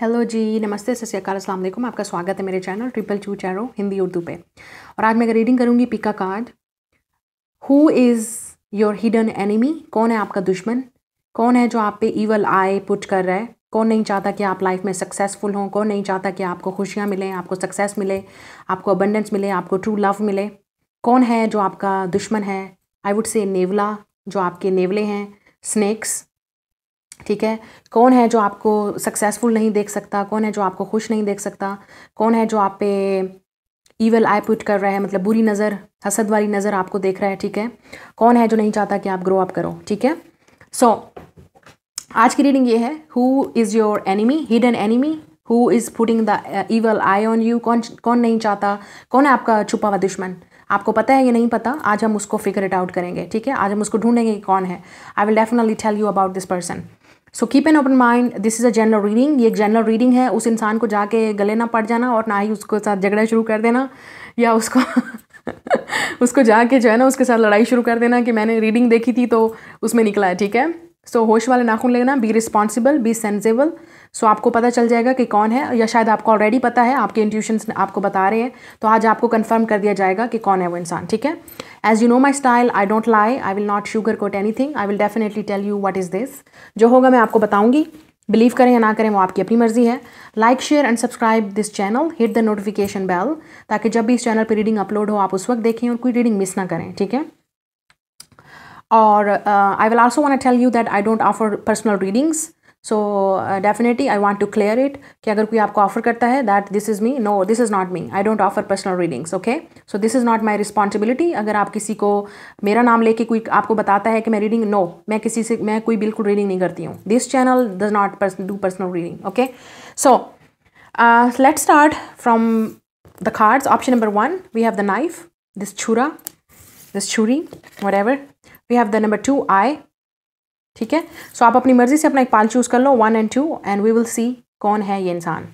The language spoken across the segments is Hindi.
हेलो जी नमस्ते सत अस्सलाम वालेकुम आपका स्वागत है मेरे चैनल ट्रिपल चू चैरो हिंदी उर्दू पे और आज मैं रीडिंग करूँगी pick a card who is your hidden enemy कौन है आपका दुश्मन कौन है जो आप पे ईवल आए पुट कर रहा है कौन नहीं चाहता कि आप लाइफ में सक्सेसफुल हों कौन नहीं चाहता कि आपको खुशियाँ मिलें आपको सक्सेस मिले आपको अबंडेंस मिले आपको ट्रू लव मिले कौन है जो आपका दुश्मन है आई वुड से नेवला जो आपके नेवले हैं स्नैक्स ठीक है कौन है जो आपको सक्सेसफुल नहीं देख सकता कौन है जो आपको खुश नहीं देख सकता कौन है जो आप पे ईवल आई पुट कर रहा है मतलब बुरी नज़र हसद वाली नज़र आपको देख रहा है ठीक है कौन है जो नहीं चाहता कि आप ग्रो अप करो ठीक है सो so, आज की रीडिंग ये है who is your enemy hidden enemy who is putting the evil eye on you कौन कौन नहीं चाहता कौन है आपका छुपा हुआ दुश्मन आपको पता है या नहीं पता आज हम उसको फिगर इट आउट करेंगे ठीक है आज हम उसको ढूंढेंगे कौन है I will definitely tell you about this person so keep an open mind this is a general reading ये एक जनरल रीडिंग है उस इंसान को जाके गले ना पड़ जाना और ना ही उसके साथ झगड़ा शुरू कर देना या उसको उसको जाके जो है ना उसके साथ लड़ाई शुरू कर देना कि मैंने रीडिंग देखी थी तो उसमें निकला है ठीक है सो so, होश वाले नाखून लेना be responsible be sensible so आपको पता चल जाएगा कि कौन है या शायद आपको ऑलरेडी पता है आपके इंट्यूशंस आपको बता रहे हैं तो आज आपको कंफर्म कर दिया जाएगा कि कौन है वो इंसान ठीक है as you know my style I don't lie I will not sugar coat anything I will definitely tell you what is this जो होगा मैं आपको बताऊँगी बिलीव करें या ना करें वो आपकी अपनी मर्जी है like share and subscribe this channel hit the notification bell ताकि जब भी इस चैनल पर रीडिंग अपलोड हो आप उस वक्त देखें और कोई रीडिंग मिस ना करें ठीक है or uh, I will also want to tell you that I don't offer personal readings. So uh, definitely I want to clear it that this is me no this is not me I don't offer personal readings okay so this is not my responsibility अगर आप किसी को मेरा नाम लेके कोई आपको बताता है कि मैं reading no मैं किसी से मैं कोई बिल्कुल reading नहीं करती हूँ this channel does not do personal reading okay so uh, let's start from the cards option number one we have the knife this chura this churi whatever we have the number two आई ठीक है सो आप अपनी मर्जी से अपना एक पाल चूज़ कर लो one and two and we will see कौन है ये इंसान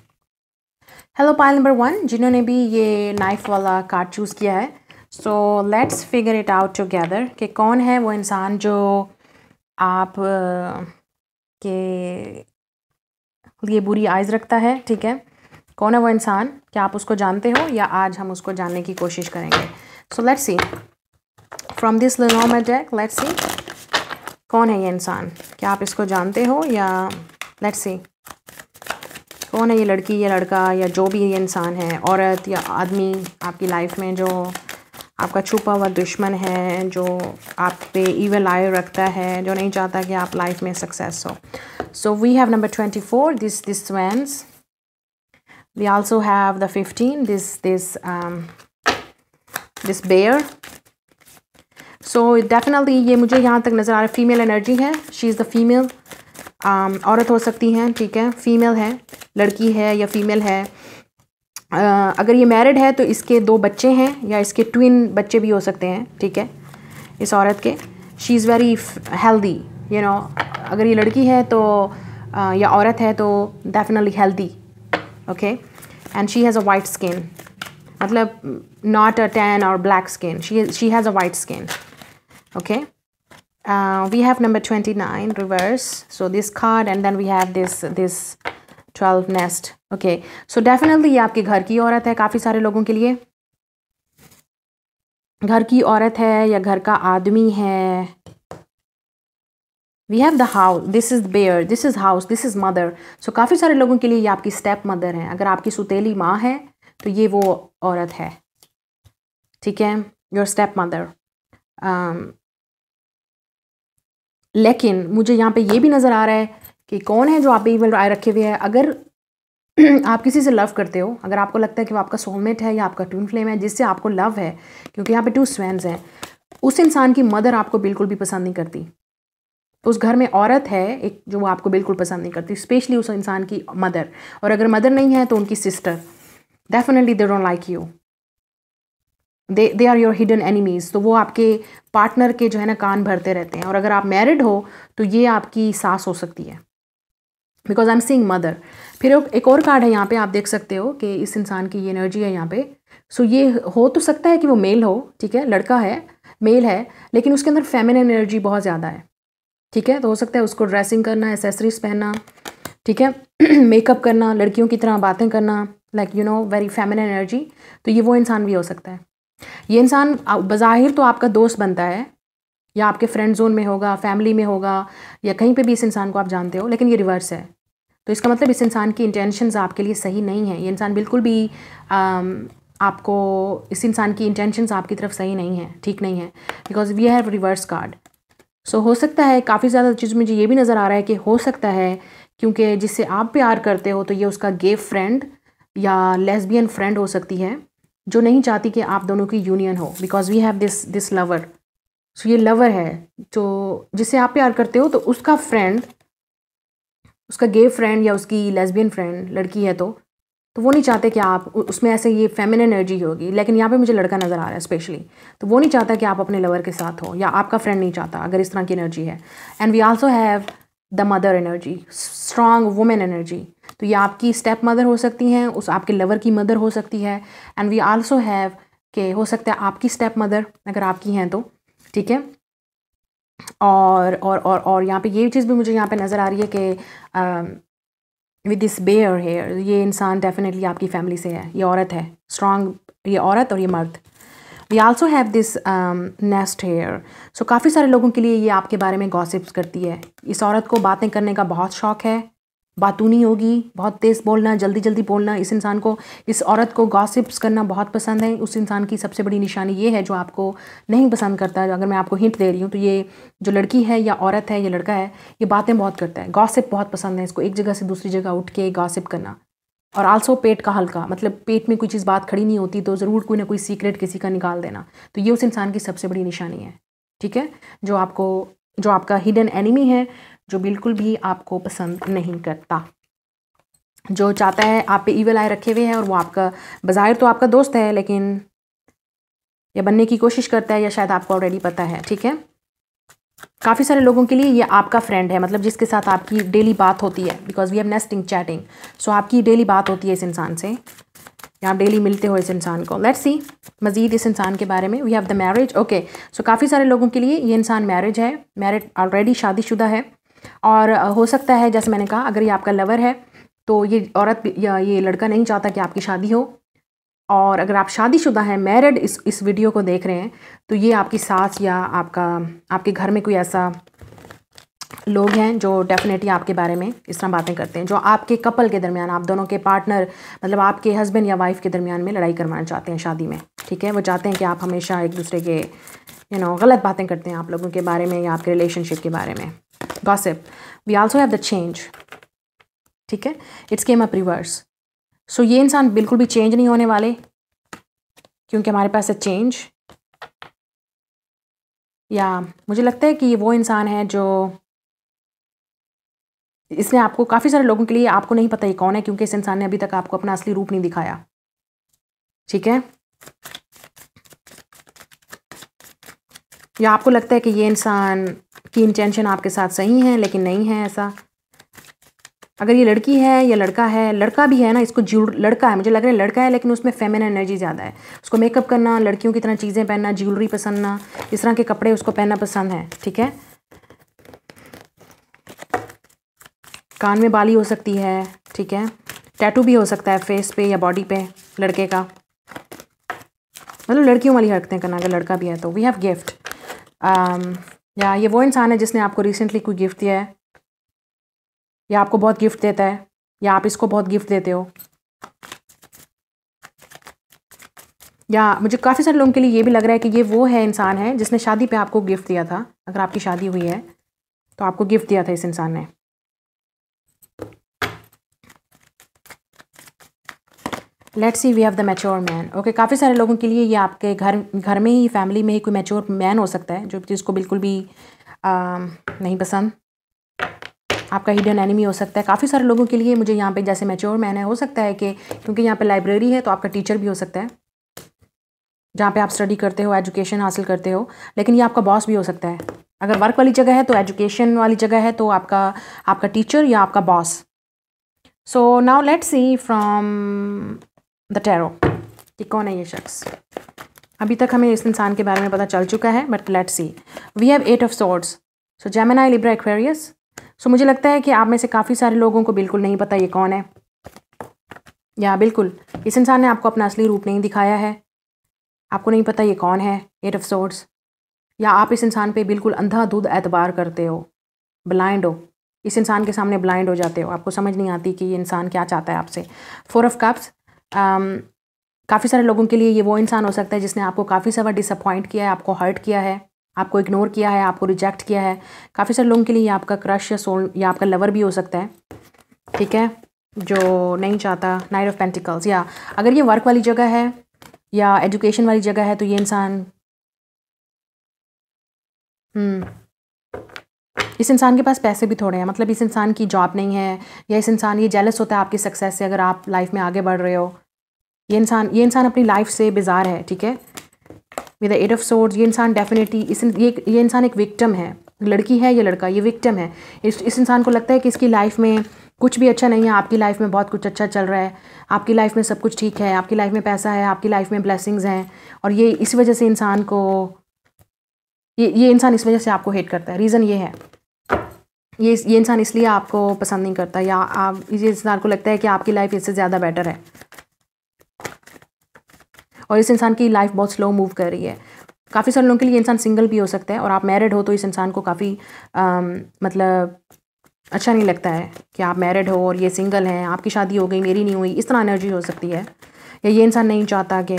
हेलो पाल नंबर वन जिन्होंने भी ये नाइफ वाला कार्ड चूज़ किया है so let's figure it out together कि कौन है वो इंसान जो आप के लिए बुरी आइज़ रखता है ठीक है कौन है वो इंसान क्या आप उसको जानते हो या आज हम उसको जानने की कोशिश करेंगे so let's see from this लिनोमा डेक लेट्स सी कौन है ये इंसान क्या आप इसको जानते हो या लेट्स सी कौन है ये लड़की या लड़का या जो भी ये इंसान है औरत या आदमी आपकी लाइफ में जो आपका छुपा हुआ दुश्मन है जो आप पे ईवे आय रखता है जो नहीं चाहता कि आप लाइफ में सक्सेस हो so we have number twenty four this this we we have the fifteen this this this bear so so, definitely ये मुझे यहाँ तक नज़र आ रहा है फीमेल एनर्जी है शी इज़ द फीमेल औरत हो सकती हैं ठीक है फीमेल है लड़की है या फीमेल है uh, अगर ये मैरिड है तो इसके दो बच्चे हैं या इसके ट्विन बच्चे भी हो सकते हैं ठीक है इस औरत के she is very healthy you know अगर ये लड़की है तो uh, या औरत है तो definitely healthy okay and she has a white skin मतलब नॉट अ टैन और black skin she she has a white skin okay uh, we have number 29 reverse so this card and then we have this this 12 nest okay so definitely ये आपके घर की औरत है काफ़ी सारे लोगों के लिए घर की औरत है या घर का आदमी है we have the house this is bear this is house this is mother so काफ़ी सारे लोगों के लिए ये आपकी स्टेप मदर है अगर आपकी सुतेली माँ है तो ये वो औरत है ठीक है योर स्टेप मदर लेकिन मुझे यहाँ पे ये भी नज़र आ रहा है कि कौन है जो आप पे आए रखे हुए हैं अगर आप किसी से लव करते हो अगर आपको लगता है कि वो आपका सोलमेट है या आपका ट्विन फ्लेम है जिससे आपको लव है क्योंकि यहाँ पे टू स्वैम्स हैं उस इंसान की मदर आपको बिल्कुल भी पसंद नहीं करती उस घर में औरत है एक जो वो आपको बिल्कुल पसंद नहीं करती स्पेशली उस इंसान की मदर और अगर मदर नहीं है तो उनकी sister definitely they don't like you they they are your hidden enemies तो वो आपके पार्टनर के जो है ना कान भरते रहते हैं और अगर आप मैरिड हो तो ये आपकी सास हो सकती है because I am seeing mother फिर एक और कार्ड है यहाँ पे आप देख सकते हो कि इस इंसान की ये एनर्जी है यहाँ पे सो so ये हो तो सकता है कि वो मेल हो ठीक है लड़का है मेल है लेकिन उसके अंदर फेमिन एनर्जी बहुत ज़्यादा है ठीक है तो हो सकता है उसको ड्रेसिंग करना एसेसरीज पहनना ठीक है मेकअप करना लड़कियों की तरह बातें करना like you know very feminine energy तो ये वो इंसान भी हो सकता है ये इंसान बज़ाहिर तो आपका दोस्त बनता है या आपके फ्रेंड जोन में होगा फैमिली में होगा या कहीं पे भी इस इंसान को आप जानते हो लेकिन ये रिवर्स है तो इसका मतलब इस इंसान की इंटेंशंस आपके लिए सही नहीं है ये इंसान बिल्कुल भी आ, आपको इस इंसान की इंटेंशंस आपकी तरफ सही नहीं है ठीक नहीं है because we have reverse card so हो सकता है काफ़ी ज़्यादा चीज़ मुझे ये भी नज़र आ रहा है कि हो सकता है क्योंकि जिससे आप प्यार करते हो तो ये उसका गे फ्रेंड या लेसबियन फ्रेंड हो सकती है जो नहीं चाहती कि आप दोनों की यूनियन हो because we have this this lover so ये लवर है जो जिसे आप प्यार करते हो तो उसका फ्रेंड उसका गे फ्रेंड या उसकी लेस्बियन फ्रेंड लड़की है तो तो वो नहीं चाहते कि आप उसमें ऐसे ये फेमिन एनर्जी होगी लेकिन यहाँ पे मुझे लड़का नज़र आ रहा है स्पेशली तो वो नहीं चाहता कि आप अपने लवर के साथ हो या आपका फ्रेंड नहीं चाहता अगर इस तरह की एनर्जी है and we also have the mother energy strong women energy तो ये आपकी स्टेप मदर हो सकती हैं उस आपके लवर की मदर हो सकती है एंड वी आल्सो हैव के हो सकता है आपकी स्टेप मदर अगर आपकी हैं तो ठीक है और और और और यहाँ पे ये चीज़ भी मुझे यहाँ पे नज़र आ रही है कि विद दिस बेयर हेयर ये इंसान डेफिनेटली आपकी फैमिली से है ये औरत है स्ट्रांग ये औरत और ये मर्द we also have this nest here so काफ़ी सारे लोगों के लिए ये आपके बारे में गॉसिप्स करती है इस औरत को बातें करने का बहुत शौक है बातूनी होगी बहुत तेज़ बोलना जल्दी जल्दी बोलना इस इंसान को इस औरत को गॉसिप्स करना बहुत पसंद है उस इंसान की सबसे बड़ी निशानी ये है जो आपको नहीं पसंद करता है अगर मैं आपको हिंट दे रही हूँ तो ये जो लड़की है या औरत है या लड़का है ये बातें बहुत करता है गॉसिप बहुत पसंद है इसको एक जगह से दूसरी जगह उठ के गॉसिप करना और आल्सो पेट का हल्का मतलब पेट में कोई चीज़ बात खड़ी नहीं होती तो ज़रूर कोई ना कोई सीक्रेट किसी का निकाल देना तो ये उस इंसान की सबसे बड़ी निशानी है ठीक है जो आपको जो आपका हिडन एनिमी है जो बिल्कुल भी आपको पसंद नहीं करता जो चाहता है आप पे ईवल आए रखे हुए हैं और वो आपका बाज़ाहिर तो आपका दोस्त है लेकिन या बनने की कोशिश करता है या शायद आपको ऑलरेडी पता है ठीक है काफ़ी सारे लोगों के लिए ये आपका फ्रेंड है मतलब जिसके साथ आपकी डेली बात होती है because we have nesting chatting so आपकी डेली बात होती है इस इंसान से या आप डेली मिलते हो इस इंसान को लेट्स सी मज़ीद इस इंसान के बारे में we have the marriage okay so काफ़ी सारे लोगों के लिए ये इंसान मैरिज है मैरिड ऑलरेडी शादीशुदा है और हो सकता है जैसे मैंने कहा अगर ये आपका लवर है तो ये औरत ये लड़का नहीं चाहता कि आपकी शादी हो और अगर आप शादीशुदा हैं मैरिड इस इस वीडियो को देख रहे हैं तो ये आपकी सास या आपका आपके घर में कोई ऐसा लोग हैं जो डेफिनेटली आपके बारे में इस तरह बातें करते हैं जो आपके कपल के दरमियान आप दोनों के पार्टनर मतलब आपके हस्बैंड या वाइफ के दरमियान में लड़ाई करवाना चाहते हैं शादी में ठीक है वो चाहते हैं कि आप हमेशा एक दूसरे के यू नो गलत बातें करते हैं आप लोगों के बारे में या आपके रिलेशनशिप के बारे में gossip we also have the change ठीक है it's came up reverse so ये इंसान बिल्कुल भी चेंज नहीं होने वाले क्योंकि हमारे पास है चेंज या मुझे लगता है कि ये वो इंसान है जो इसने आपको काफ़ी सारे लोगों के लिए आपको नहीं पता ही कौन है क्योंकि इस इंसान ने अभी तक आपको अपना असली रूप नहीं दिखाया ठीक है या आपको लगता है कि ये इंसान की इंटेंशन आपके साथ सही है लेकिन नहीं है ऐसा अगर ये लड़की है या लड़का है लड़का भी है ना इसको ज्यूड लड़का है मुझे लग रहा है लड़का है लेकिन उसमें फेमिन एनर्जी ज़्यादा है उसको मेकअप करना लड़कियों की तरह चीज़ें पहनना ज्वेलरी पसंद ना इस तरह के कपड़े उसको पहनना पसंद है ठीक है कान में बाली हो सकती है ठीक है टैटू भी हो सकता है फेस पे या बॉडी पे लड़के का मतलब लड़कियों वाली हरकतें करना अगर लड़का भी है तो वी हैव गिफ्ट या ये वो इंसान है जिसने आपको रिसेंटली कोई गिफ्ट दिया है या आपको बहुत गिफ्ट देता है या आप इसको बहुत गिफ्ट देते हो या मुझे काफ़ी सारे लोगों के लिए ये भी लग रहा है कि ये वो है इंसान है जिसने शादी पे आपको गिफ्ट दिया था अगर आपकी शादी हुई है तो आपको गिफ्ट दिया था इस इंसान ने let's see we have the mature man okay काफ़ी सारे लोगों के लिए ये आपके घर घर में ही फैमिली में ही कोई मैच्योर मैन हो सकता है जो जिसको बिल्कुल भी आ, नहीं पसंद आपका हिडन एनिमी हो सकता है काफ़ी सारे लोगों के लिए मुझे यहाँ पे जैसे मेच्योर मैन है हो सकता है कि क्योंकि यहाँ पे लाइब्रेरी है तो आपका टीचर भी हो सकता है जहाँ पे आप स्टडी करते हो एजुकेशन हासिल करते हो लेकिन ये आपका बॉस भी हो सकता है अगर वर्क वाली जगह है तो एजुकेशन वाली जगह है तो आपका आपका टीचर या आपका boss so now let see from the tarot कि कौन है ये शख्स अभी तक हमें इस इंसान के बारे में पता चल चुका है but let see we have eight of swords so Gemini Libra Aquarius so मुझे लगता है कि आप में से काफ़ी सारे लोगों को बिल्कुल नहीं पता ये कौन है या बिल्कुल इस इंसान ने आपको अपना असली रूप नहीं दिखाया है आपको नहीं पता ये कौन है एट ऑफ सोर्ट्स या आप इस इंसान पे बिल्कुल अंधा दूध एतबार करते हो ब्लाइंड हो इस इंसान के सामने ब्लाइंड हो जाते हो आपको समझ नहीं आती कि ये इंसान क्या चाहता है आपसे फोर ऑफ कप्स काफ़ी सारे लोगों के लिए ये वो इंसान हो सकता है जिसने आपको काफ़ी सारा डिसअपॉइंट किया है आपको हर्ट किया है आपको इग्नोर किया है आपको रिजेक्ट किया है काफ़ी सारे लोगों के लिए आपका क्रश या सोल या आपका लवर भी हो सकता है ठीक है जो नहीं चाहता नाइट ऑफ पेंटिकल्स या अगर ये वर्क वाली जगह है या एजुकेशन वाली जगह है तो ये इंसान हम्म, इस इंसान के पास पैसे भी थोड़े हैं मतलब इस इंसान की जॉब नहीं है या इस इंसान ये जेलस होता है आपकी सक्सेस से अगर आप लाइफ में आगे बढ़ रहे हो ये इंसान ये इंसान अपनी लाइफ से बेजार है ठीक है विद एट ऑफ सोर्ड्स ये इंसान डेफिनेटली इस ये ये इंसान एक विक्टम है लड़की है या लड़का ये विक्टम है इस इस इंसान को लगता है कि इसकी लाइफ में कुछ भी अच्छा नहीं है आपकी लाइफ में बहुत कुछ अच्छा चल रहा है आपकी लाइफ में सब कुछ ठीक है आपकी लाइफ में पैसा है आपकी लाइफ में ब्लेसिंग्स हैं और ये इस वजह से इंसान को ये ये इंसान इस वजह से आपको हेट करता है रीज़न ये है ये ये इंसान इसलिए आपको पसंद नहीं करता या आप इस इंसान को लगता है कि आपकी लाइफ इससे ज़्यादा बेटर है और इस इंसान की लाइफ बहुत स्लो मूव कर रही है काफ़ी सारे लोगों के लिए इंसान सिंगल भी हो सकता है और आप मैरिड हो तो इस इंसान को काफ़ी मतलब अच्छा नहीं लगता है कि आप मैरिड हो और ये सिंगल हैं आपकी शादी हो गई मेरी नहीं हुई इस तरह एनर्जी हो सकती है या ये इंसान नहीं चाहता कि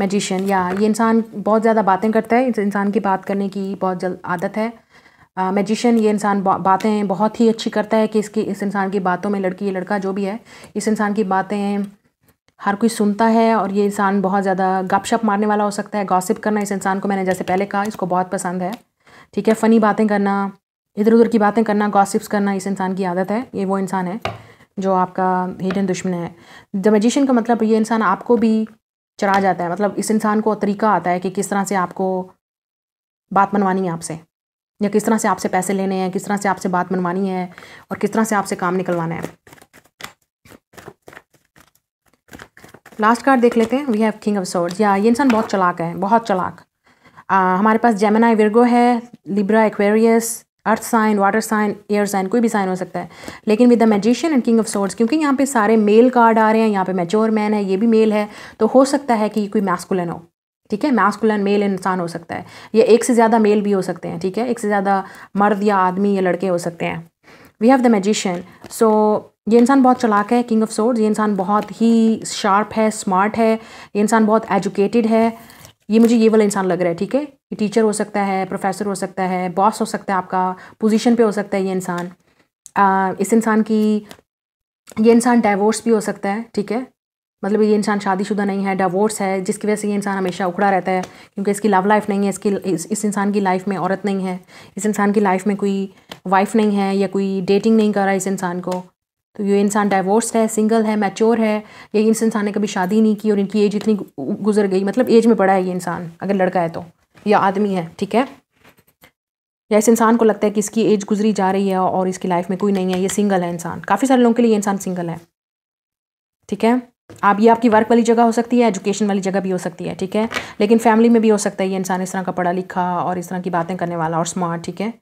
मैजिशियन या ये इंसान बहुत ज़्यादा बातें करता है इस इंसान की बात करने की बहुत जल्द आदत है मैजिशियन ये इंसान बातें बहुत ही अच्छी करता है कि इसकी इस इंसान की बातों में लड़की या लड़का जो भी है इस इंसान की बातें हर कोई सुनता है और ये इंसान बहुत ज़्यादा गपशप मारने वाला हो सकता है गॉसिप करना इस इंसान को मैंने जैसे पहले कहा इसको बहुत पसंद है ठीक है फ़नी बातें करना इधर उधर की बातें करना गॉसिप्स करना इस इंसान की आदत है ये वो इंसान है जो आपका हिडन दुश्मन है द मजिशन का मतलब ये इंसान आपको भी चढ़ा जाता है मतलब इस इंसान को तरीका आता है कि किस तरह से आपको बात मनवानी है आपसे या किस तरह से आपसे पैसे लेने हैं किस तरह से आपसे बात मनवानी है और किस तरह से आपसे काम निकलवाना है लास्ट कार्ड देख लेते हैं we have king of swords या ये इंसान बहुत चलाक है बहुत चलाक आ, हमारे पास जेमिना विरगो है Libra Aquarius earth sign water sign air sign कोई भी साइन हो सकता है लेकिन with the magician and king of swords क्योंकि यहाँ पे सारे मेल कार्ड आ रहे हैं यहाँ पे मेच्योर मैन है ये भी मेल है तो हो सकता है कि कोई मैस्कुलन हो ठीक है मैस्कुलन मेल इंसान हो सकता है या एक से ज़्यादा मेल भी हो सकते हैं ठीक है एक से ज़्यादा मर्द या आदमी या लड़के हो सकते हैं we have the magician so ये इंसान बहुत चलाक है किंग ऑफ सोर्ड्स ये इंसान बहुत ही शार्प है स्मार्ट है ये इंसान बहुत एजुकेटेड है ये मुझे ये वाला इंसान लग रहा है ठीक है ये टीचर हो सकता है प्रोफेसर हो सकता है बॉस हो सकता है आपका पोजीशन पे हो सकता है ये इंसान इस इंसान की ये इंसान डाइवोर्स भी हो सकता है ठीक है मतलब ये इंसान शादीशुदा नहीं है डाइवोर्स है जिसकी वजह से ये इंसान हमेशा उखड़ा रहता है क्योंकि इसकी लव लाइफ नहीं है इसकी इस, इस इंसान की लाइफ में औरत नहीं है इस इंसान की लाइफ में कोई वाइफ नहीं है या कोई डेटिंग नहीं कर रहा है इस इंसान को तो ये इंसान डाइवोर्स है सिंगल है मैच्योर है या इस इंसान ने कभी शादी नहीं की और इनकी एज इतनी गुजर गई मतलब एज में पड़ा है ये इंसान अगर लड़का है तो या आदमी है ठीक है या इस इंसान को लगता है कि इसकी एज गुजरी जा रही है और इसकी लाइफ में कोई नहीं है ये सिंगल है इंसान काफ़ी सारे लोगों के लिए इंसान सिंगल है ठीक है आप ये आपकी वर्क वाली जगह हो सकती है एजुकेशन वाली जगह भी हो सकती है ठीक है लेकिन फैमिली में भी हो सकता है ये इंसान इस तरह का पढ़ा लिखा और इस तरह की बातें करने वाला और स्मार्ट ठीक है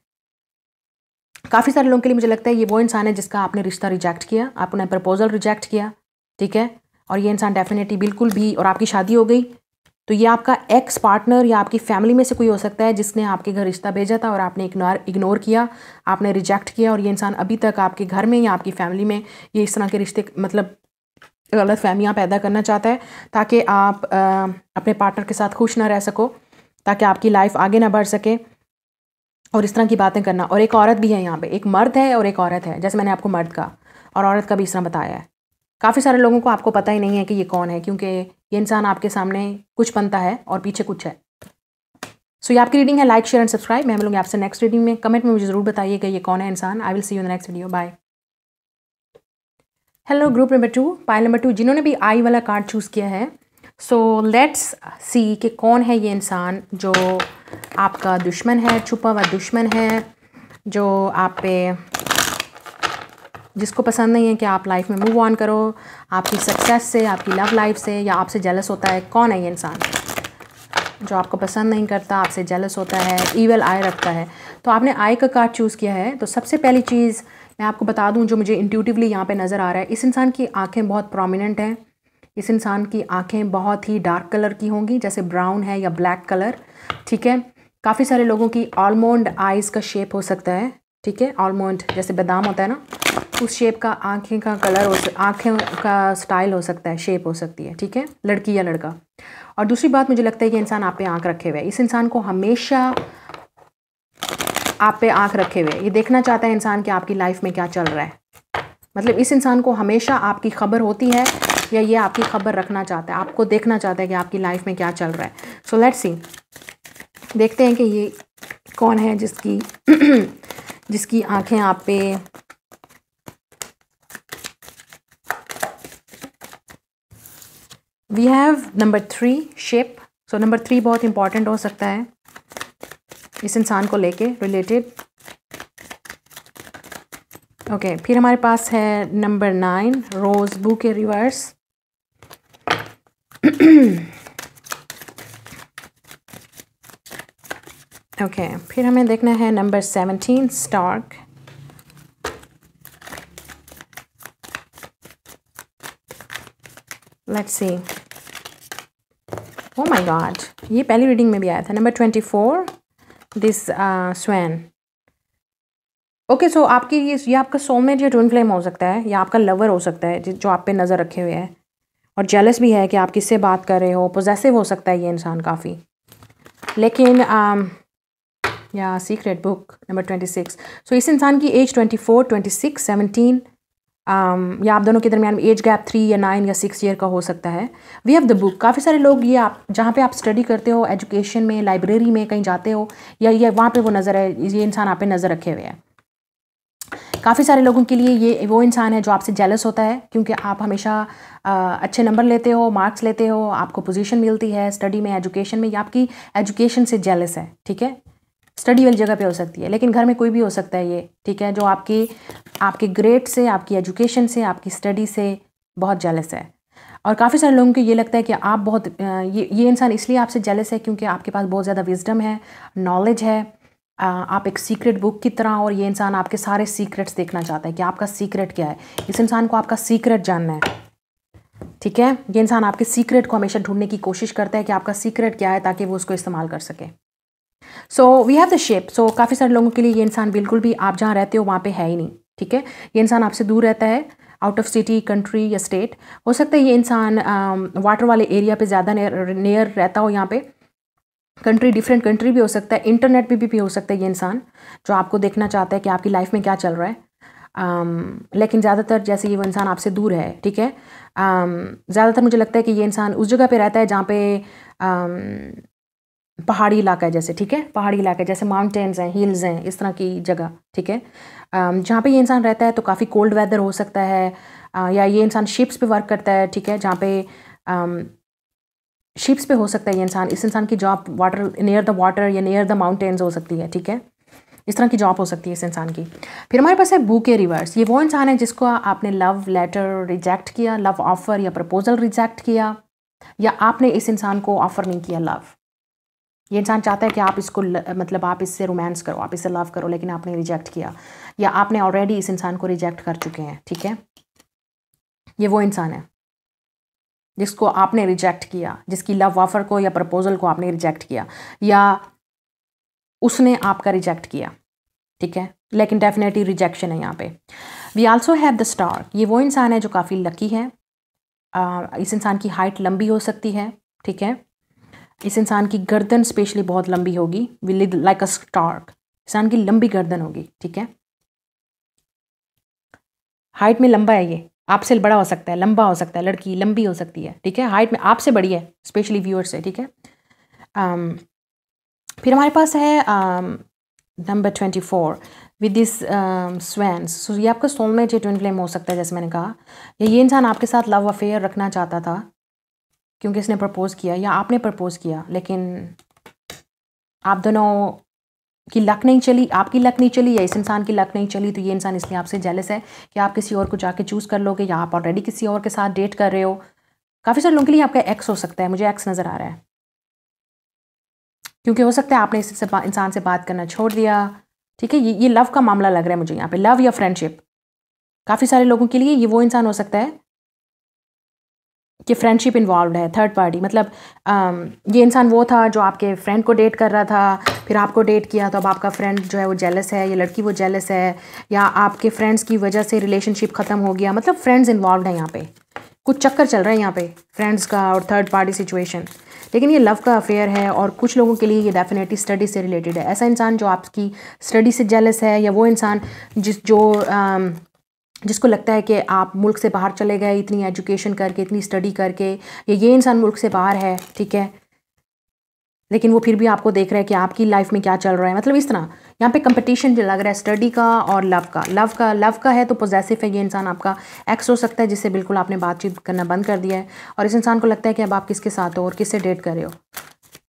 काफ़ी सारे लोगों के लिए मुझे लगता है ये वो इंसान है जिसका आपने रिश्ता रिजेक्ट किया आपने प्रपोजल रिजेक्ट किया ठीक है और ये इंसान डेफिनेटली बिल्कुल भी और आपकी शादी हो गई तो ये आपका एक्स पार्टनर या आपकी फैमिली में से कोई हो सकता है जिसने आपके घर रिश्ता भेजा था और आपने इग्नोर इग्नोर किया आपने रिजेक्ट किया और ये इंसान अभी तक आपके घर में या आपकी फैमिली में ये इस तरह के रिश्ते मतलब गलत फहमियाँ पैदा करना चाहता है ताकि आप आ, अपने पार्टनर के साथ खुश ना रह सको ताकि आपकी लाइफ आगे ना बढ़ सके और इस तरह की बातें करना और एक औरत भी है यहाँ पे एक मर्द है और एक औरत है जैसे मैंने आपको मर्द का और औरत का भी इस तरह बताया है काफ़ी सारे लोगों को आपको पता ही नहीं है कि ये कौन है क्योंकि ये इंसान आपके सामने कुछ बनता है और पीछे कुछ है सो so, ये आपकी रीडिंग है लाइक शेयर एंड सब्सक्राइब मैं मिलूंगी आपसे नेक्स्ट रीडिंग में कमेंट में मुझे जरूर बताइए कि ये कौन है इंसान I will see you in next video bye hello group number two pile number two जिन्होंने भी आई वाला कार्ड चूज़ किया है सो लेट्स सी कि कौन है ये इंसान जो आपका दुश्मन है छुपा हुआ दुश्मन है जो आप पे जिसको पसंद नहीं है कि आप लाइफ में मूव ऑन करो आपकी सक्सेस से आपकी लव लाइफ से या आपसे जेलस होता है कौन है ये इंसान जो आपको पसंद नहीं करता आपसे जेलस होता है ईवल आय रखता है तो आपने आय का कार्ड चूज़ किया है तो सबसे पहली चीज़ मैं आपको बता दूं जो मुझे इंट्यूटिवली यहाँ पे नज़र आ रहा है इस इंसान की आंखें बहुत प्रोमिनेंट हैं इस इंसान की आंखें बहुत ही डार्क कलर की होंगी जैसे ब्राउन है या ब्लैक कलर ठीक है काफ़ी सारे लोगों की ऑलमोंड आइज़ का शेप हो सकता है ठीक है आलमोंड जैसे बादाम होता है ना उस शेप का आंखें का कलर हो आंखें का स्टाइल हो सकता है शेप हो सकती है ठीक है लड़की या लड़का और दूसरी बात मुझे लगता है कि इंसान आप पे आंख रखे हुए है इस इंसान को हमेशा आप पे आंख रखे हुए ये देखना चाहता है इंसान कि आपकी लाइफ में क्या चल रहा है मतलब इस इंसान को हमेशा आपकी खबर होती है या ये आपकी खबर रखना चाहता है आपको देखना चाहता है कि आपकी लाइफ में क्या चल रहा है सो लेट्स सी देखते हैं कि ये कौन है जिसकी जिसकी आंखें आप पे we have number three shape so number three बहुत इंपॉर्टेंट हो सकता है इस इंसान को लेके रिलेटेड ओके okay, फिर हमारे पास है नंबर नाइन रोज़ बू के रिवर्स ओके okay, फिर हमें देखना है number seventeen star let's see oh my god ये पहली रीडिंग में भी आया था number twenty four this swan okay so आपकी ये ये आपका सोलमेट या ट्विन फ्लेम हो सकता है या आपका लवर हो सकता है जो आप पे नज़र रखे हुए है और जेलस भी है कि आप किससे बात कर रहे हो पोजेसिव हो सकता है ये इंसान काफ़ी लेकिन um, या secret book number twenty six so इस इंसान की age twenty four twenty six seventeen या आप दोनों के दरमियान एज गैप थ्री या नाइन या सिक्स ईयर का हो सकता है वी हैव द बुक काफ़ी सारे लोग ये आप जहाँ पे आप स्टडी करते हो एजुकेशन में लाइब्रेरी में कहीं जाते हो या ये वहाँ पे वो नज़र है ये इंसान आप पे नज़र रखे हुए हैं काफ़ी सारे लोगों के लिए ये वो इंसान है जो आपसे जेलस होता है क्योंकि आप हमेशा अच्छे नंबर लेते हो मार्क्स लेते हो आपको पोजीशन मिलती है स्टडी में एजुकेशन में या आपकी एजुकेशन से जेलस है ठीक है स्टडी वाली जगह पे हो सकती है लेकिन घर में कोई भी हो सकता है ये ठीक है जो आपकी आपके ग्रेड से आपकी एजुकेशन से आपकी स्टडी से बहुत जेलस है और काफ़ी सारे लोगों को ये लगता है कि आप बहुत ये ये इंसान इसलिए आपसे जेलस है क्योंकि आपके पास बहुत ज़्यादा विजडम है नॉलेज है आप एक सीक्रेट बुक की तरह और ये इंसान आपके सारे सीक्रेट्स देखना चाहता है कि आपका सीक्रेट क्या है इस इंसान को आपका सीक्रेट जानना है ठीक है ये इंसान आपके सीक्रेट को हमेशा ढूंढने की कोशिश करता है कि आपका सीक्रेट क्या है ताकि वो उसको इस्तेमाल कर सके so we have the shape so काफ़ी सारे लोगों के लिए ये इंसान बिल्कुल भी आप जहाँ रहते हो वहाँ पर है ही नहीं ठीक है ये इंसान आपसे दूर रहता है आउट ऑफ सिटी कंट्री या स्टेट हो सकता है ये इंसान वाटर वाले एरिया पे ज़्यादा नियर रहता हो यहाँ पे कंट्री डिफरेंट कंट्री भी हो सकता है इंटरनेट पे भी, भी हो सकता है ये इंसान जो आपको देखना चाहता है कि आपकी लाइफ में क्या चल रहा है आम, um, लेकिन ज़्यादातर जैसे ये वो इंसान आपसे दूर है ठीक है um, ज़्यादातर मुझे लगता है कि ये इंसान उस जगह पे रहता है जहाँ पे आम, um, पहाड़ी इलाका है जैसे ठीक है पहाड़ी इलाका है जैसे माउंटेन्स हैं हिल्स हैं इस तरह की जगह ठीक है जहाँ पे ये इंसान रहता है तो काफ़ी कोल्ड वेदर हो सकता है uh, या ये इंसान शिप्स पे वर्क करता है ठीक है जहाँ पे शिप्स पे हो सकता है ये इंसान इस इंसान की job water near the water या नियर द माउंटेन्स हो सकती है ठीक है इस तरह की जॉब हो सकती है इस इंसान की फिर हमारे पास है बू के रिवर्स ये वो इंसान है जिसको आपने लव लेटर रिजेक्ट किया लव ऑफ़र या प्रपोजल रिजेक्ट किया या आपने इस इंसान को ऑफ़र नहीं किया लव ये इंसान चाहता है कि आप इसको मतलब आप इससे रोमांस करो आप इससे लव करो लेकिन आपने रिजेक्ट किया या आपने ऑलरेडी इस इंसान को रिजेक्ट कर चुके हैं ठीक है ये वो इंसान है जिसको आपने रिजेक्ट किया जिसकी लव ऑफर को या प्रपोजल को आपने रिजेक्ट किया या उसने आपका रिजेक्ट किया ठीक है लेकिन डेफिनेटली रिजेक्शन है यहाँ पे we also have the star ये वो इंसान है जो काफ़ी लकी है आ, इस इंसान की हाइट लंबी हो सकती है ठीक है इस इंसान की गर्दन स्पेशली बहुत लंबी होगी विल लाइक अ स्टार्क इंसान की लंबी गर्दन होगी ठीक है हाइट में लंबा है ये आपसे बड़ा हो सकता है लंबा हो सकता है लड़की लंबी हो सकती है ठीक है हाइट में आपसे बड़ी है स्पेशली व्यूअर्स से ठीक है um, फिर हमारे पास है number twenty four with this swans so ये आपका सोलमेट या ट्विन फ्लेम हो सकता है जैसे मैंने कहा या ये इंसान आपके साथ लव अफेयर रखना चाहता था क्योंकि इसने प्रपोज़ किया या आपने प्रपोज़ किया लेकिन आप दोनों की लक नहीं चली आपकी लक नहीं चली या इस इंसान की लक नहीं चली तो ये इंसान इसलिए आपसे जेलस है कि आप किसी और को जाके चूज़ कर लोगे या आप ऑलरेडी किसी और के साथ डेट कर रहे हो काफ़ी सारे लोगों के लिए आपका एक्स हो सकता है मुझे एक्स नज़र आ रहा है क्योंकि हो सकता है आपने इस इंसान से बात करना छोड़ दिया ठीक है ये ये लव का मामला लग रहा है मुझे यहाँ पे लव या फ्रेंडशिप काफ़ी सारे लोगों के लिए ये वो इंसान हो सकता है कि फ्रेंडशिप इन्वॉल्व है थर्ड पार्टी मतलब um, ये इंसान वो था जो आपके फ्रेंड को डेट कर रहा था फिर आपको डेट किया तो अब आपका फ्रेंड जो है वो जेलस है या लड़की वो जेलस है या आपके फ्रेंड्स की वजह से रिलेशनशिप ख़त्म हो गया मतलब फ्रेंड्स इन्वॉल्व है यहाँ पे कुछ चक्कर चल रहा है यहाँ पे फ्रेंड्स का और थर्ड पार्टी सिचुएशन लेकिन ये लव का अफेयर है और कुछ लोगों के लिए ये डेफिनेटली स्टडी से रिलेटेड है ऐसा इंसान जो आपकी स्टडी से जेलस है या वो इंसान जिस जो आम, um, जिसको लगता है कि आप मुल्क से बाहर चले गए इतनी एजुकेशन करके इतनी स्टडी करके या ये इंसान मुल्क से बाहर है ठीक है लेकिन वो फिर भी आपको देख रहा है कि आपकी लाइफ में क्या चल रहा है मतलब इस तरह यहाँ पे कंपटीशन लग रहा है स्टडी का और लव का लव का लव का है तो पॉजिटिव है ये इंसान आपका एक्स हो सकता है जिससे बिल्कुल आपने बातचीत करना बंद कर दिया है और इस इंसान को लगता है कि अब आप किसके साथ हो और किससे डेट कर रहे हो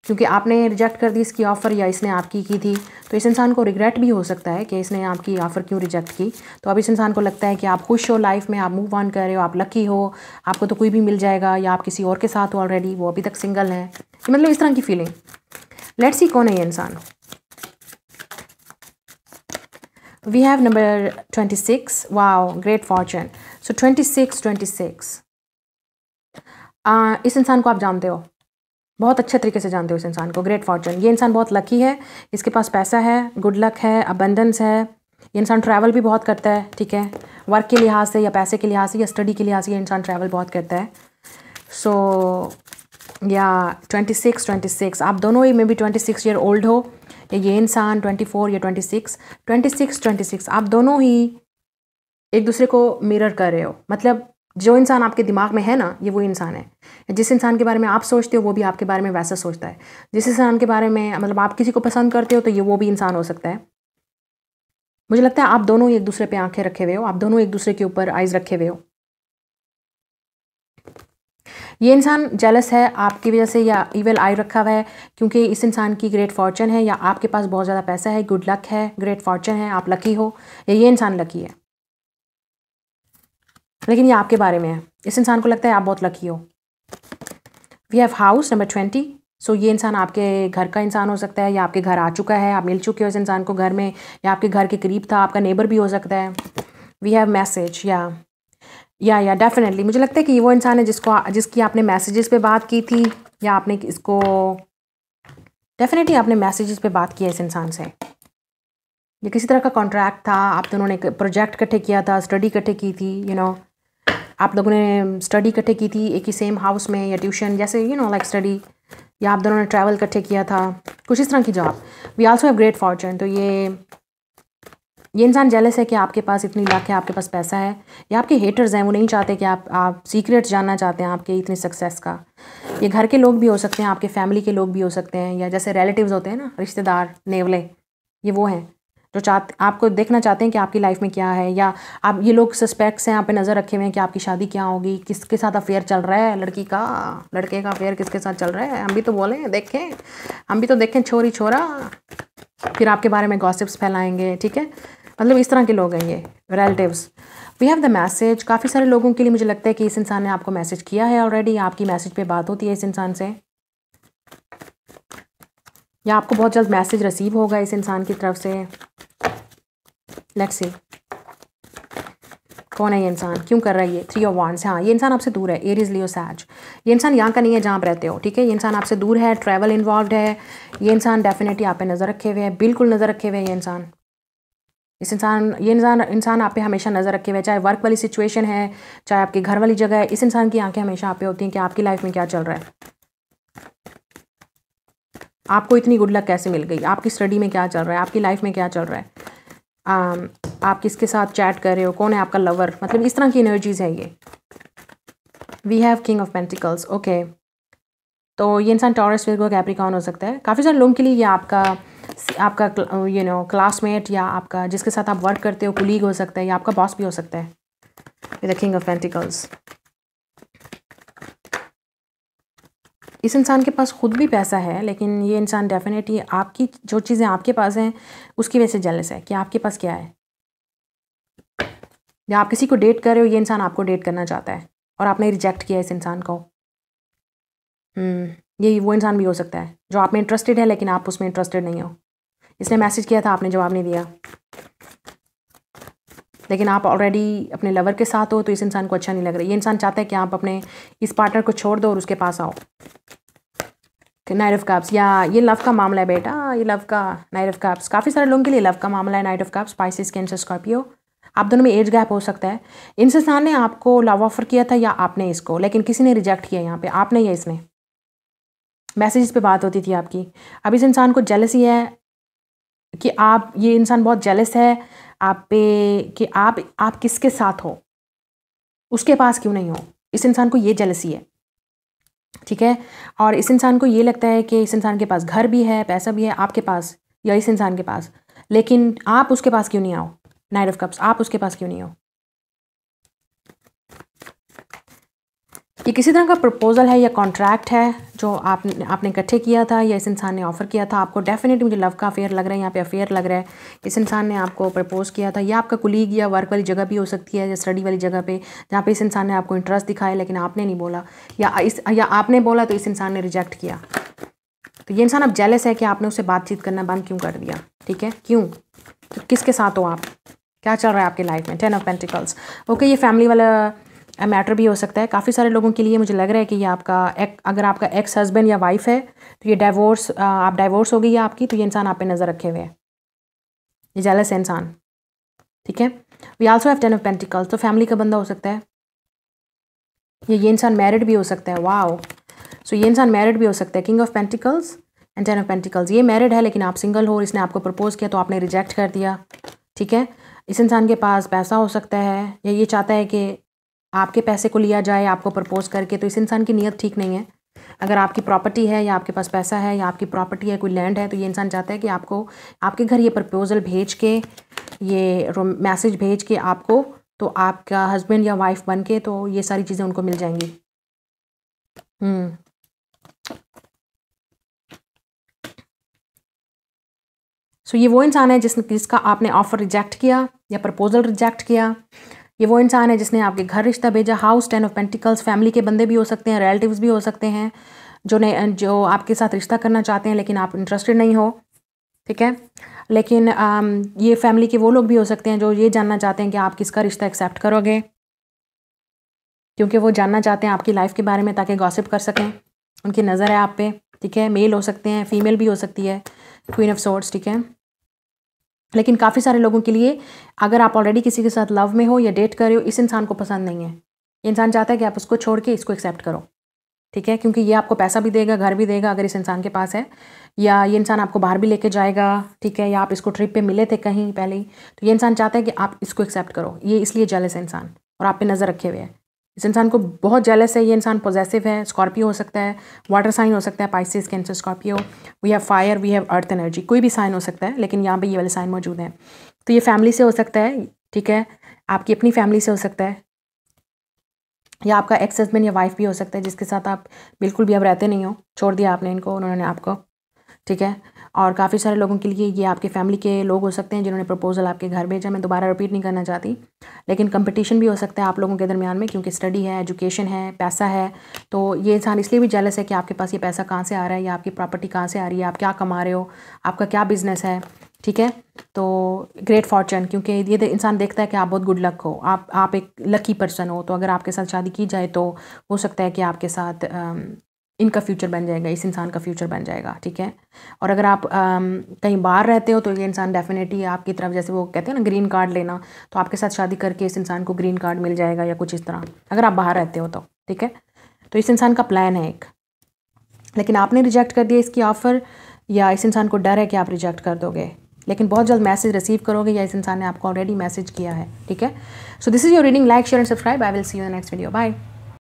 क्योंकि आपने रिजेक्ट कर दी इसकी ऑफ़र या इसने आपकी की थी तो इस इंसान को रिग्रेट भी हो सकता है कि इसने आपकी ऑफ़र क्यों रिजेक्ट की तो अब इस इंसान को लगता है कि आप खुश हो लाइफ में आप मूव ऑन कर रहे हो आप लकी हो आपको तो कोई भी मिल जाएगा या आप किसी और के साथ हो ऑलरेडी वो अभी तक सिंगल हैं मतलब इस तरह की फीलिंग लेट्स सी कौन है ये इंसान we have number twenty six wow great fortune so twenty six twenty six इस इंसान को आप जानते हो बहुत अच्छे तरीके से जानते हो इस इंसान को ग्रेट फॉर्चून ये इंसान बहुत लकी है इसके पास पैसा है गुड लक है अबेंडेंस है ये इंसान ट्रैवल भी बहुत करता है ठीक है वर्क के लिहाज से या पैसे के लिहाज से या स्टडी के लिहाज से ये इंसान ट्रैवल बहुत करता है सो so, या ट्वेंटी सिक्स ट्वेंटी सिक्स आप दोनों ही maybe twenty six year old हो या ये इंसान ट्वेंटी फोर या twenty six twenty six twenty six आप दोनों ही एक दूसरे को मिरर कर रहे हो मतलब जो इंसान आपके दिमाग में है ना ये वो इंसान है जिस इंसान के बारे में आप सोचते हो वो भी आपके बारे में वैसा सोचता है जिस इंसान के बारे में मतलब आप किसी को पसंद करते हो तो ये वो भी इंसान हो सकता है मुझे लगता है आप दोनों एक दूसरे पे आंखें रखे हुए हो आप दोनों एक दूसरे के ऊपर आइज रखे हुए हो ये इंसान जेलस है आपकी वजह से या इवेल आई रखा हुआ है क्योंकि इस इंसान की ग्रेट फॉर्चून है या आपके पास बहुत ज़्यादा पैसा है गुड लक है ग्रेट फॉर्चून है आप लकी हो या ये इंसान लकी है लेकिन ये आपके बारे में है इस इंसान को लगता है आप बहुत लकी हो we have house number twenty सो ये इंसान आपके घर का इंसान हो सकता है या आपके घर आ चुका है आप मिल चुके हो इस इंसान को घर में या आपके घर के करीब था आपका नेबर भी हो सकता है वी हैव मैसेज या या या डेफिनेटली मुझे लगता है कि वो इंसान है जिसको जिसकी आपने मैसेजेस पे बात की थी या आपने इसको डेफिनेटली आपने मैसेजेस पे बात किया इस इंसान से ये किसी तरह का कॉन्ट्रैक्ट था आप दोनों ने प्रोजेक्ट इकट्ठे किया था स्टडी इकट्ठे की थी यू you नो know, आप लोगों ने स्टडी इकट्ठे की थी एक ही सेम हाउस में या ट्यूशन जैसे यू नो लाइक स्टडी या आप दोनों ने ट्रैवल इकट्ठे किया था कुछ इस तरह की job we also have great fortune तो ये ये इंसान जेलस है कि आपके पास इतनी लाख है आपके पास पैसा है या आपके हेटर्स हैं वो नहीं चाहते कि आप आप सीक्रेट्स जानना चाहते हैं आपके इतने सक्सेस का ये घर के लोग भी हो सकते हैं आपके फैमिली के लोग भी हो सकते हैं या जैसे रिलेटिव्स होते हैं ना रिश्तेदार नेवले ये वो हैं जो चाहते आपको देखना चाहते हैं कि आपकी लाइफ में क्या है या आप ये लोग सस्पेक्ट्स हैं आप पे नज़र रखे हुए हैं कि आपकी शादी क्या होगी किसके साथ अफेयर चल रहा है लड़की का लड़के का अफेयर किसके साथ चल रहा है हम भी तो बोलें देखें हम भी तो देखें छोरी छोरा फिर आपके बारे में गॉसिप्स फैलाएंगे ठीक है मतलब इस तरह के लोग हैं ये relatives we have the message काफ़ी सारे लोगों के लिए मुझे लगता है कि इस इंसान ने आपको मैसेज किया है ऑलरेडी आपकी मैसेज पे बात होती है इस इंसान से या आपको बहुत जल्द मैसेज रिसीव होगा इस इंसान की तरफ से लेट्स से कौन है ये इंसान क्यों कर रहा है ये थ्री ऑफ वन हाँ ये इंसान आपसे दूर है इज लियो सैज ये इंसान यहाँ का नहीं है जहाँ आप रहते हो ठीक है ये इंसान आपसे दूर है ट्रैवल इन्वॉल्व है ये इंसान डेफिनेटली आप पे नज़र रखे हुए हैं बिल्कुल नज़र रखे हुए हैं ये इंसान इस इंसान ये इंसान इंसान आप पे हमेशा नज़र रखे हुए चाहे वर्क वाली सिचुएशन है चाहे आपके घर वाली जगह है इस इंसान की आंखें हमेशा आप पे होती हैं कि आपकी लाइफ में क्या चल रहा है आपको इतनी गुड लक कैसे मिल गई आपकी स्टडी में क्या चल रहा है आपकी लाइफ में क्या चल रहा है Um, आप किसके साथ चैट कर रहे हो कौन है आपका लवर मतलब इस तरह की एनर्जीज है ये we have king of pentacles okay तो ये इंसान टॉरस विर्गो कैप्रिकॉन हो सकता है काफ़ी सारे लोगों के लिए ये आपका आपका यू नो क्लासमेट या आपका जिसके साथ आप वर्क करते हो कुलीग हो सकता है या आपका बॉस भी हो सकता है विद किंग ऑफ पेंटिकल्स इस इंसान के पास खुद भी पैसा है लेकिन ये इंसान डेफिनेटली आपकी जो चीज़ें आपके पास हैं उसकी वजह से जेलस है कि आपके पास क्या है या आप किसी को डेट कर रहे हो ये इंसान आपको डेट करना चाहता है और आपने रिजेक्ट किया इस इंसान को हम्म, ये वो इंसान भी हो सकता है जो आप में इंटरेस्टेड है लेकिन आप उसमें इंटरेस्टेड नहीं हो इसने मैसेज किया था आपने जवाब नहीं दिया लेकिन आप ऑलरेडी अपने लवर के साथ हो तो इस इंसान को अच्छा नहीं लग रहा ये इंसान चाहता है कि आप अपने इस पार्टनर को छोड़ दो और उसके पास आओ नाइट ऑफ कप्स या ये लव का मामला है बेटा ये लव का नाइट ऑफ कप्स काफ़ी सारे लोगों के लिए लव का मामला है knight of cups Pisces Cancer Scorpio आप दोनों में एज गैप हो सकता है इंसान ने आपको लव ऑफर किया था या आपने इसको लेकिन किसी ने रिजेक्ट किया यहाँ पे आपने है इसने मैसेजेस पे बात होती थी आपकी अब इस इंसान को ही है कि आप ये इंसान बहुत जेलस है आप पे कि आप आप किसके साथ हो उसके पास क्यों नहीं हो इस इंसान को ये जेलसी है ठीक है और इस इंसान को ये लगता है कि इस इंसान के पास घर भी है पैसा भी है आपके पास या इस इंसान के पास लेकिन आप उसके पास क्यों नहीं आओ नाइट ऑफ कप्स आप उसके पास क्यों नहीं हो ये किसी तरह का प्रपोज़ल है या कॉन्ट्रैक्ट है जो आप आपने इकट्ठे किया था या इस इंसान ने ऑफ़र किया था आपको डेफिनेटली मुझे लव का अफेयर लग रहा है यहाँ पे अफेयर लग रहा है इस इंसान ने आपको प्रपोज़ किया था या आपका कुलीग या वर्क वाली जगह भी हो सकती है या स्टडी वाली जगह पे जहाँ पे इस इंसान ने आपको इंटरेस्ट दिखाया लेकिन आपने नहीं बोला या इस या आपने बोला तो इस इंसान ने रिजेक्ट किया तो ये इंसान अब जेलस है कि आपने उससे बातचीत करना बंद क्यों कर दिया ठीक है क्यों तो किसके साथ हो आप क्या चल रहा है आपकी लाइफ में टेन ऑफ पेंटिकल्स ओके ये फैमिली वाला मैटर भी हो सकता है काफ़ी सारे लोगों के लिए मुझे लग रहा है कि ये आपका एक अगर आपका एक्स हस्बैंड या वाइफ है तो ये डाइवोर्स आप डाइवोर्स हो गई है आपकी तो ये इंसान आप पे नज़र रखे हुए हैं ये जेलस है इंसान ठीक है we also have ten of pentacles तो फैमिली का बंदा हो सकता है ये ये इंसान मैरिड भी हो सकता है वाह सो ये इंसान मैरिड भी हो सकता है king of pentacles and ten of pentacles ये मैरिड है लेकिन आप सिंगल हो इसने आपको प्रपोज़ किया तो आपने रिजेक्ट कर दिया ठीक है इस इंसान के पास पैसा हो सकता है या ये चाहता है कि आपके पैसे को लिया जाए आपको प्रपोज करके तो इस इंसान की नीयत ठीक नहीं है अगर आपकी प्रॉपर्टी है या आपके पास पैसा है या आपकी प्रॉपर्टी है कोई लैंड है तो ये इंसान चाहता है कि आपको आपके घर ये प्रपोज़ल भेज के ये मैसेज भेज के आपको तो आपका हस्बैंड या वाइफ बन के तो ये सारी चीज़ें उनको मिल जाएंगी सो हम्म। so, ये वो इंसान है जिस जिसका आपने ऑफ़र रिजेक्ट किया या प्रपोज़ल रिजेक्ट किया ये वो इंसान है जिसने आपके घर रिश्ता भेजा house ten of pentacles family के बंदे भी हो सकते हैं रिलेटिव्स भी हो सकते हैं जो ने जो आपके साथ रिश्ता करना चाहते हैं लेकिन आप इंटरेस्टेड नहीं हो ठीक है लेकिन आम, um, ये फैमिली के वो लोग भी हो सकते हैं जो ये जानना चाहते हैं कि आप किसका रिश्ता एक्सेप्ट करोगे क्योंकि वो जानना चाहते हैं आपकी लाइफ के बारे में ताकि गॉसिप कर सकें उनकी नज़र है आप पे ठीक है मेल हो सकते हैं फीमेल भी हो सकती है क्वीन ऑफ सोर्ट्स ठीक है लेकिन काफ़ी सारे लोगों के लिए अगर आप ऑलरेडी किसी के साथ लव में हो या डेट कर रहे हो इस इंसान को पसंद नहीं है ये इंसान चाहता है कि आप उसको छोड़ के इसको एक्सेप्ट करो ठीक है क्योंकि ये आपको पैसा भी देगा घर भी देगा अगर इस इंसान के पास है या ये इंसान आपको बाहर भी लेके जाएगा ठीक है या आप इसको ट्रिप पे मिले थे कहीं पहले ही तो ये इंसान चाहता है कि आप इसको एक्सेप्ट करो ये इसलिए जलस है इंसान और आप पे नज़र रखे हुए हैं इस इंसान को बहुत जेलस है ये इंसान पॉजेसिव है स्कॉर्पियो हो सकता है वाटर साइन हो सकता है Pisces Cancer Scorpio we have fire we have earth energy कोई भी साइन हो सकता है लेकिन यहाँ पे ये वाले साइन मौजूद हैं तो ये फैमिली से हो सकता है ठीक है आपकी अपनी फैमिली से हो सकता है या आपका एक्स हस्बैंड या वाइफ भी हो सकता है जिसके साथ आप बिल्कुल भी अब रहते नहीं हो छोड़ दिया आपने इनको उन्होंने आपको ठीक है और काफ़ी सारे लोगों के लिए ये आपके फैमिली के लोग हो सकते हैं जिन्होंने प्रपोज़ल आपके घर भेजा मैं दोबारा रिपीट नहीं करना चाहती लेकिन कंपटीशन भी हो सकता है आप लोगों के दरमियान में क्योंकि स्टडी है एजुकेशन है पैसा है तो ये इंसान इसलिए भी जेलस है कि आपके पास ये पैसा कहाँ से आ रहा है या आपकी प्रॉपर्टी कहाँ से आ रही है आप क्या कमा रहे हो आपका क्या बिज़नेस है ठीक है तो ग्रेट फॉर्चून क्योंकि ये दे, इंसान देखता है कि आप बहुत गुड लक हो आप आप एक लकी पर्सन हो तो अगर आपके साथ शादी की जाए तो हो सकता है कि आपके साथ इनका फ्यूचर बन जाएगा इस इंसान का फ्यूचर बन जाएगा ठीक है और अगर आप आ, कहीं बाहर रहते हो तो ये इंसान डेफिनेटली आपकी तरफ जैसे वो कहते हैं ना ग्रीन कार्ड लेना तो आपके साथ शादी करके इस इंसान को ग्रीन कार्ड मिल जाएगा या कुछ इस तरह अगर आप बाहर रहते हो तो ठीक है तो इस इंसान का प्लान है एक लेकिन आपने रिजेक्ट कर दिया इसकी ऑफ़र या इस इंसान को डर है कि आप रिजेक्ट कर दोगे लेकिन बहुत जल्द मैसेज रिसीव करोगे या इस इंसान ने आपको ऑलरेडी मैसेज किया है ठीक है so this is your reading like share and subscribe I will see you next video bye